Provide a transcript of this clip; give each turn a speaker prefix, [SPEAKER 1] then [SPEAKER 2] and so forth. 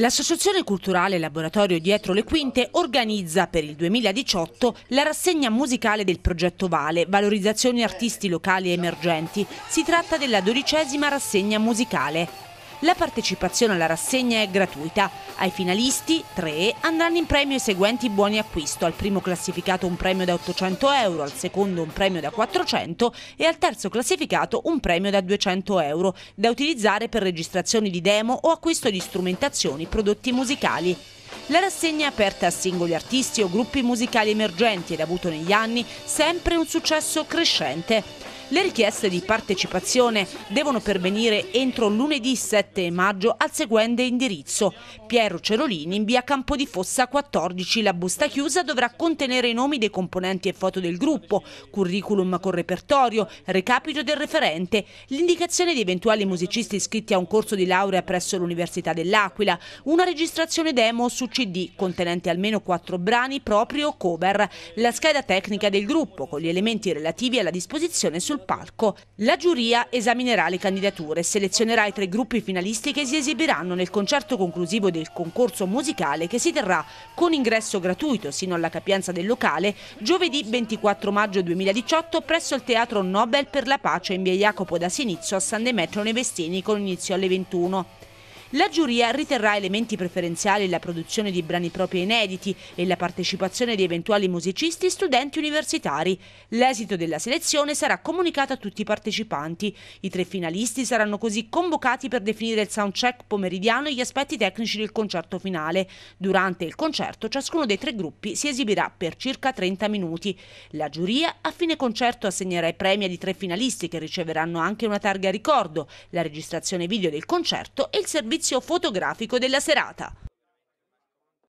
[SPEAKER 1] L'associazione culturale Laboratorio Dietro le Quinte organizza per il 2018 la rassegna musicale del progetto Vale, valorizzazione artisti locali emergenti. Si tratta della dodicesima rassegna musicale. La partecipazione alla rassegna è gratuita. Ai finalisti, tre, andranno in premio i seguenti buoni acquisto. Al primo classificato un premio da 800 euro, al secondo un premio da 400 e al terzo classificato un premio da 200 euro, da utilizzare per registrazioni di demo o acquisto di strumentazioni, prodotti musicali. La rassegna è aperta a singoli artisti o gruppi musicali emergenti ed ha avuto negli anni sempre un successo crescente. Le richieste di partecipazione devono pervenire entro lunedì 7 maggio al seguente indirizzo. Piero Cerolini in via Campo di Fossa 14. La busta chiusa dovrà contenere i nomi dei componenti e foto del gruppo, curriculum con repertorio, recapito del referente, l'indicazione di eventuali musicisti iscritti a un corso di laurea presso l'Università dell'Aquila, una registrazione demo su CD contenente almeno quattro brani proprio cover, la scheda tecnica del gruppo con gli elementi relativi alla disposizione sul sul palco. La giuria esaminerà le candidature, selezionerà i tre gruppi finalisti che si esibiranno nel concerto conclusivo del concorso musicale che si terrà con ingresso gratuito sino alla capienza del locale giovedì 24 maggio 2018 presso il Teatro Nobel per la Pace in via Jacopo da Sinizio a San Demetrio Nevestini con inizio alle 21. La giuria riterrà elementi preferenziali la produzione di brani propri inediti e la partecipazione di eventuali musicisti e studenti universitari. L'esito della selezione sarà comunicato a tutti i partecipanti. I tre finalisti saranno così convocati per definire il soundcheck pomeridiano e gli aspetti tecnici del concerto finale. Durante il concerto ciascuno dei tre gruppi si esibirà per circa 30 minuti. La giuria a fine concerto assegnerà i premi di tre finalisti che riceveranno anche una targa ricordo, la registrazione video del concerto e il servizio servizio fotografico della serata.